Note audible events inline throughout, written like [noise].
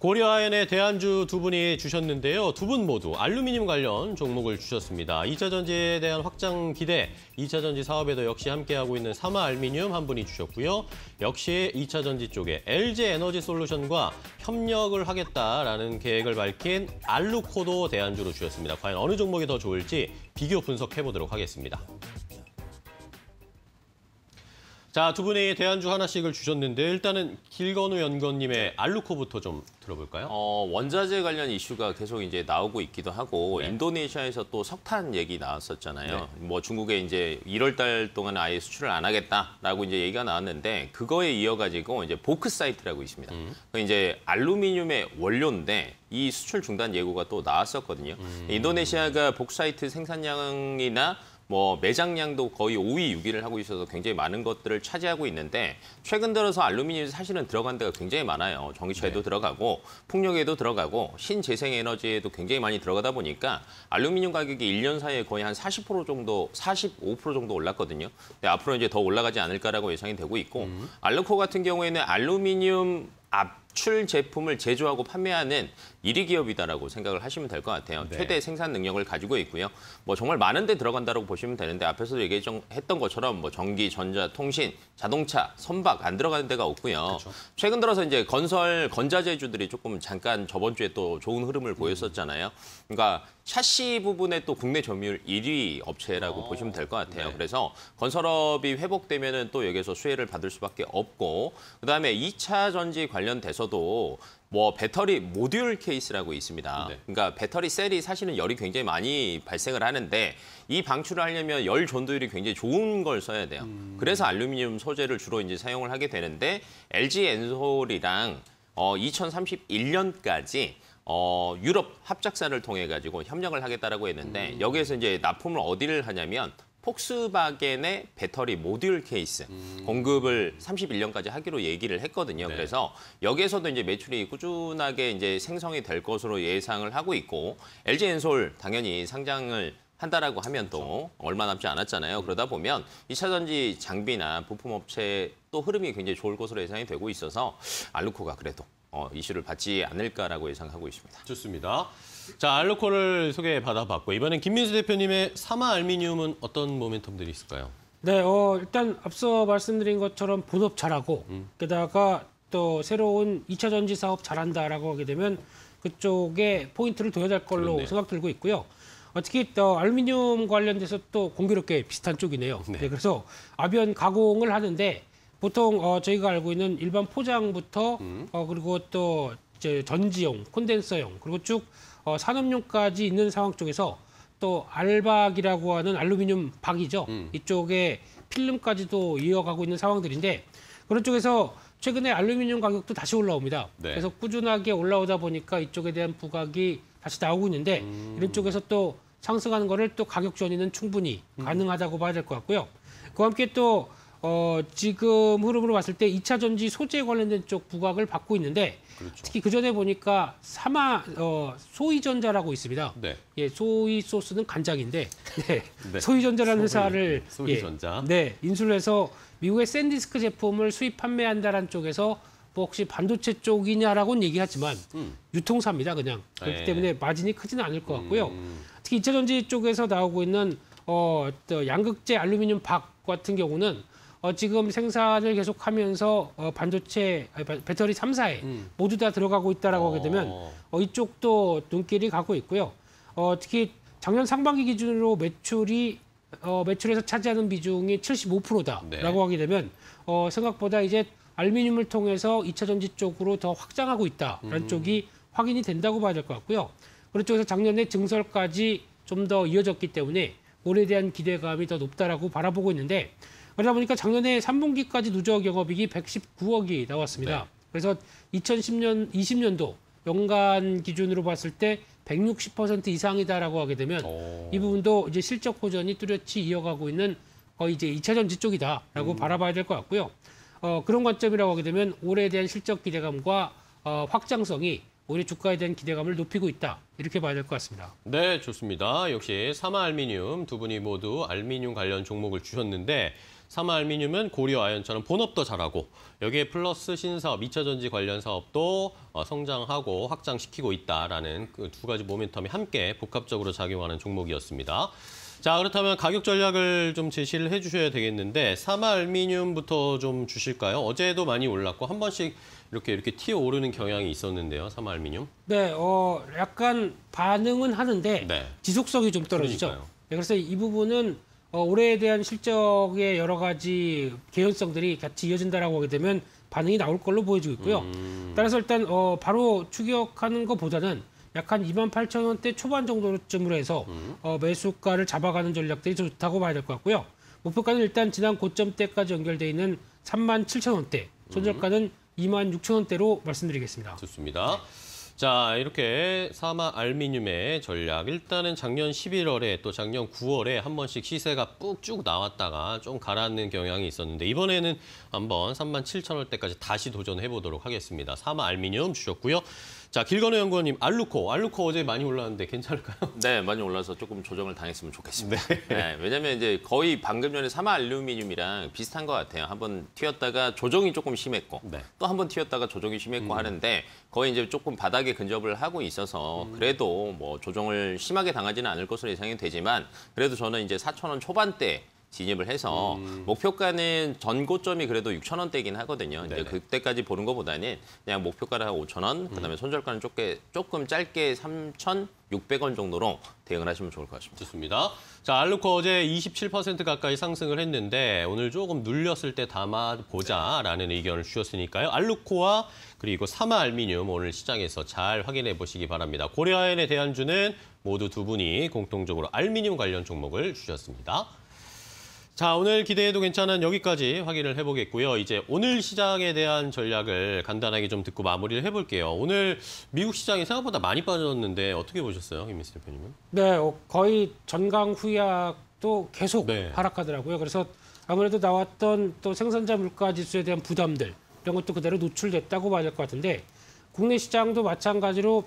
고려아연의 대안주 두 분이 주셨는데요. 두 분 모두 알루미늄 관련 종목을 주셨습니다. 2차 전지에 대한 확장 기대, 2차 전지 사업에도 역시 함께하고 있는 사마 알루미늄한 분이 주셨고요. 역시 2차 전지 쪽에 LG 에너지 솔루션과 협력을 하겠다라는 계획을 밝힌 알루코도 대안주로 주셨습니다. 과연 어느 종목이 더 좋을지 비교 분석해보도록 하겠습니다. 자, 두 분이 대안주 하나씩을 주셨는데 일단은 길건우 연건님의 네. 알루코부터 좀 들어볼까요? 어, 원자재 관련 이슈가 계속 이제 나오고 있기도 하고 네. 인도네시아에서 또 석탄 얘기 나왔었잖아요. 네. 뭐 중국에 이제 1월 달 동안 아예 수출을 안 하겠다라고 이제 얘기가 나왔는데 그거에 이어가지고 이제 보크사이트라고 있습니다. 음. 그 이제 알루미늄의 원료인데 이 수출 중단 예고가 또 나왔었거든요. 음. 인도네시아가 복사이트 생산량이나 뭐 매장량도 거의 5위, 6위를 하고 있어서 굉장히 많은 것들을 차지하고 있는데 최근 들어서 알루미늄이 사실은 들어간 데가 굉장히 많아요. 전기차에도 네. 들어가고 풍력에도 들어가고 신재생에너지에도 굉장히 많이 들어가다 보니까 알루미늄 가격이 1년 사이에 거의 한 40% 정도, 45% 정도 올랐거든요. 근데 앞으로 이제 더 올라가지 않을까라고 예상이 되고 있고 음. 알루코 같은 경우에는 알루미늄 앞 수출 제품을 제조하고 판매하는 1위 기업이다라고 생각을 하시면 될 것 같아요. 네. 최대 생산 능력을 가지고 있고요. 뭐 정말 많은 데 들어간다고 보시면 되는데 앞에서도 얘기했던 것처럼 뭐 전기, 전자, 통신, 자동차, 선박 안 들어가는 데가 없고요. 그렇 최근 들어서 이제 건설, 건자재주들이 조금 잠깐 저번 주에 또 좋은 흐름을 음. 보였었잖아요. 그러니까 샤시 부분에 또 국내 점유율 1위 업체라고 오, 어, 보시면 될 것 같아요. 네. 그래서 건설업이 회복되면 또 여기서 수혜를 받을 수밖에 없고 그다음에 2차 전지 관련돼서 중에도뭐 배터리 모듈 케이스라고 있습니다. 네. 그러니까 배터리 셀이 사실은 열이 굉장히 많이 발생을 하는데 이 방출을 하려면 열 전도율이 굉장히 좋은 걸 써야 돼요. 음... 그래서 알루미늄 소재를 주로 이제 사용을 하게 되는데 LG 엔솔이랑 어 2031년까지 어, 유럽 합작사를 통해 가지고 협력을 하겠다라고 했는데 음. 여기에서 이제 납품을 어디를 하냐면 폭스바겐의 배터리 모듈 케이스 음. 공급을 31년까지 하기로 얘기를 했거든요. 네. 그래서 여기에서도 이제 매출이 꾸준하게 이제 생성이 될 것으로 예상을 하고 있고 LG 엔솔 당연히 상장을 한다라고 하면 또 그렇죠. 얼마 남지 않았잖아요. 음. 그러다 보면 2차전지 장비나 부품업체 또 흐름이 굉장히 좋을 것으로 예상이 되고 있어서 알루코가 그래도 어, 이슈를 받지 않을까라고 예상하고 있습니다. 좋습니다. 자, 알로코를 소개받아봤고 이번엔 김민수 대표님의 사마 알미늄은 어떤 모멘텀들이 있을까요? 네, 어, 일단 앞서 말씀드린 것처럼 본업 잘하고 음. 게다가 또 새로운 2차 전지 사업 잘한다라고 하게 되면 그쪽에 포인트를 둬야 될 걸로 그렇네요. 생각 들고 있고요. 특히 또 알루미늄 관련돼서 또 공교롭게 비슷한 쪽이네요. 네. 네, 그래서 아변 가공을 하는데 보통 어, 저희가 알고 있는 일반 포장부터 음. 어, 그리고 또 이제 전지용, 콘덴서용 그리고 쭉 어, 산업용까지 있는 상황 쪽에서 또 알박이라고 하는 알루미늄 박이죠. 음. 이쪽에 필름까지도 이어가고 있는 상황들인데 그런 쪽에서 최근에 알루미늄 가격도 다시 올라옵니다. 네. 그래서 꾸준하게 올라오다 보니까 이쪽에 대한 부각이 다시 나오고 있는데 음. 이런 쪽에서 또 상승하는 거를 또 가격 전이는 충분히 음. 가능하다고 봐야 될 것 같고요. 그와 함께 또 어, 지금 흐름으로 봤을 때 2차 전지 소재 관련된 쪽 부각을 받고 있는데 그렇죠. 특히 그 전에 보니까 사마 어, 소위전자라고 있습니다. 네. 예, 소위 소스는 간장인데 [laughs] 네. 네. 소위전자라는 소위, 회사를 예, 소이전자. 예, 네, 인수를 해서 미국의 샌디스크 제품을 수입 판매한다라는 쪽에서 뭐 혹시 반도체 쪽이냐라고는 얘기하지만 음. 유통사입니다, 그냥. 그렇기 에이. 네. 때문에 마진이 크지는 않을 것 같고요. 음. 음. 특히 2차 전지 쪽에서 나오고 있는 어, 양극재 알루미늄 박 같은 경우는 어, 지금 생산을 계속하면서 어, 반도체 아니, 배터리 3사에 음. 모두 다 들어가고 있다라고 어. 하게 되면 어. 어, 이쪽도 눈길이 가고 있고요. 어, 특히 작년 상반기 기준으로 매출이 어, 매출에서 차지하는 비중이 75%다라고 네. 하게 되면 어, 생각보다 이제 알루미늄을 통해서 2차 전지 쪽으로 더 확장하고 있다라는 음. 쪽이 확인이 된다고 봐야 될 것 같고요. 그런 쪽에서 작년에 증설까지 좀 더 이어졌기 때문에 올해에 대한 기대감이 더 높다라고 바라보고 있는데 그러다 보니까 작년에 3분기까지 누적 영업이익이 119억이 나왔습니다. 네. 그래서 2010년 20년도 연간 기준으로 봤을 때 160% 이상이다라고 하게 되면 오. 이 부분도 이제 실적 호전이 뚜렷이 이어가고 있는 거의 이제 2차 전지 쪽이다라고 음. 바라봐야 될 것 같고요. 어, 그런 관점이라고 하게 되면 올해에 대한 실적 기대감과 어, 확장성이 올해 주가에 대한 기대감을 높이고 있다. 이렇게 봐야 될 것 같습니다. 네, 좋습니다. 역시 사마 알미늄 두 분이 모두 알미늄 관련 종목을 주셨는데 삼화 알미늄은 고리어 아연처럼 본업도 잘하고 여기에 플러스 신사업, 2차 전지 관련 사업도 어, 성장하고 확장시키고 있다라는 그 두 가지 모멘텀이 함께 복합적으로 작용하는 종목이었습니다. 자 그렇다면 가격 전략을 좀 제시를 해주셔야 되겠는데 삼화 알미늄부터 좀 주실까요? 어제도 많이 올랐고 한 번씩 이렇게 이렇게 튀어 오르는 경향이 있었는데요, 삼화 알미늄. 네, 어 약간 반응은 하는데 네. 지속성이 좀 떨어지죠. 네, 그래서 이 부분은 어, 올해에 대한 실적의 여러 가지 개연성들이 같이 이어진다라고 하게 되면 반응이 나올 걸로 보여지고 있고요. 음... 따라서 일단 어, 바로 추격하는 것보다는 약 한 2만 8천 원대 초반 정도쯤으로 해서 음... 어, 매수가를 잡아가는 전략들이 좋다고 봐야 될 것 같고요. 목표가는 일단 지난 고점 때까지 연결돼 있는 3만 7천 원대, 손절가는 음... 2만 6천 원대로 말씀드리겠습니다. 좋습니다. 자, 이렇게 사마 알미늄의 전략. 일단은 작년 11월에 또 작년 9월에 한 번씩 시세가 뿍쭉 나왔다가 좀 가라앉는 경향이 있었는데 이번에는 한번 3만 7천 원대까지 다시 도전해 보도록 하겠습니다. 사마 알미늄 주셨고요. 자, 길건우 연구원님, 알루코. 알루코 어제 많이 올랐는데 괜찮을까요? [laughs] 네, 많이 올라서 조금 조정을 당했으면 좋겠습니다. 네. 네, 왜냐면 이제 거의 방금 전에 사마 알루미늄이랑 비슷한 것 같아요. 한번 튀었다가 조정이 조금 심했고 네. 또한번 튀었다가 조정이 심했고 음. 하는데 거의 이제 조금 바닥에 근접을 하고 있어서 음. 그래도 뭐 조정을 심하게 당하지는 않을 것으로 예상이 되지만 그래도 저는 이제 4 0 0 0원 초반대 진입을 해서 음. 목표가는 전고점이 그래도 6천 원대긴 하거든요. 네네. 이제 그때까지 보는 것보다는 그냥 목표가를 한 5천 원, 음. 그다음에 손절가는 조금, 조금 짧게 3천 600원 정도로 대응을 하시면 좋을 것 같습니다. 좋습니다. 자, 알루코 어제 27% 가까이 상승을 했는데 오늘 조금 눌렸을 때 담아보자라는 네. 의견을 주셨으니까요. 알루코와 그리고 사마 알미늄 오늘 시장에서 잘 확인해 보시기 바랍니다. 고려아연의 대한주는 모두 두 분이 공통적으로 알미늄 관련 종목을 주셨습니다. 자, 오늘 기대해도 괜찮은 여기까지 확인을 해보겠고요. 이제 오늘 시장에 대한 전략을 간단하게 좀 듣고 마무리를 해볼게요. 오늘 미국 시장이 생각보다 많이 빠졌는데 어떻게 보셨어요, 김민수 대표님은? 네, 어, 거의 전강 후약도 계속 네. 하락하더라고요. 그래서 아무래도 나왔던 또 생산자 물가 지수에 대한 부담들 이런 것도 그대로 노출됐다고 봐야 될것 같은데 국내 시장도 마찬가지로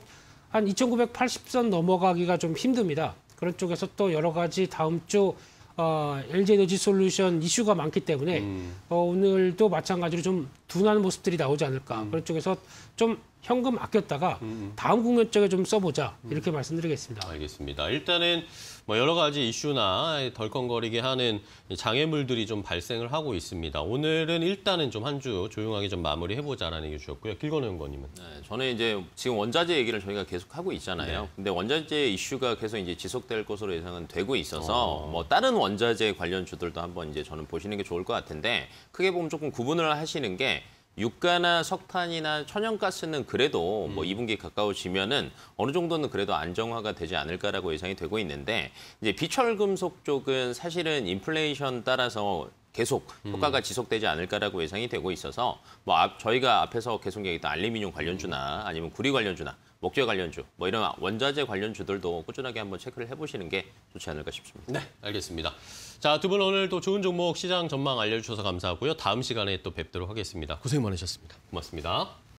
한 2,980선 넘어가기가 좀 힘듭니다. 그런 쪽에서 또 여러 가지 다음 주 어, LG 에너지 솔루션 이슈가 많기 때문에 음. 어, 오늘도 마찬가지로 좀 둔하는 모습들이 나오지 않을까. 음. 그런 쪽에서 좀 현금 아꼈다가 음, 음. 다음 공연 쪽에 좀 써보자 이렇게 말씀드리겠습니다. 알겠습니다. 일단은 뭐 여러 가지 이슈나 덜컹거리게 하는 장애물들이 좀 발생을 하고 있습니다. 오늘은 일단은 좀 한 주 조용하게 좀 마무리해보자라는 얘기 주셨고요. 길건우 의원님은 네, 저는 이제 지금 원자재 얘기를 저희가 계속 하고 있잖아요. 네. 근데 원자재 이슈가 계속 이제 지속될 것으로 예상은 되고 있어서 어. 뭐 다른 원자재 관련 주들도 한번 이제 저는 보시는 게 좋을 것 같은데 크게 보면 조금 구분을 하시는 게 유가나 석탄이나 천연가스는 그래도 뭐 2분기 음. 가까워지면은 어느 정도는 그래도 안정화가 되지 않을까라고 예상이 되고 있는데 이제 비철금속 쪽은 사실은 인플레이션 따라서 계속 음. 효과가 지속되지 않을까라고 예상이 되고 있어서 뭐 앞, 저희가 앞에서 계속 얘기했던 알루미늄 관련주나 아니면 구리 관련주나 목재 관련주 뭐 이런 원자재 관련주들도 꾸준하게 한번 체크를 해보시는 게 좋지 않을까 싶습니다. 네, 알겠습니다. 자, 두 분 오늘 또 좋은 종목 시장 전망 알려주셔서 감사하고요. 다음 시간에 또 뵙도록 하겠습니다. 고생 많으셨습니다. 고맙습니다.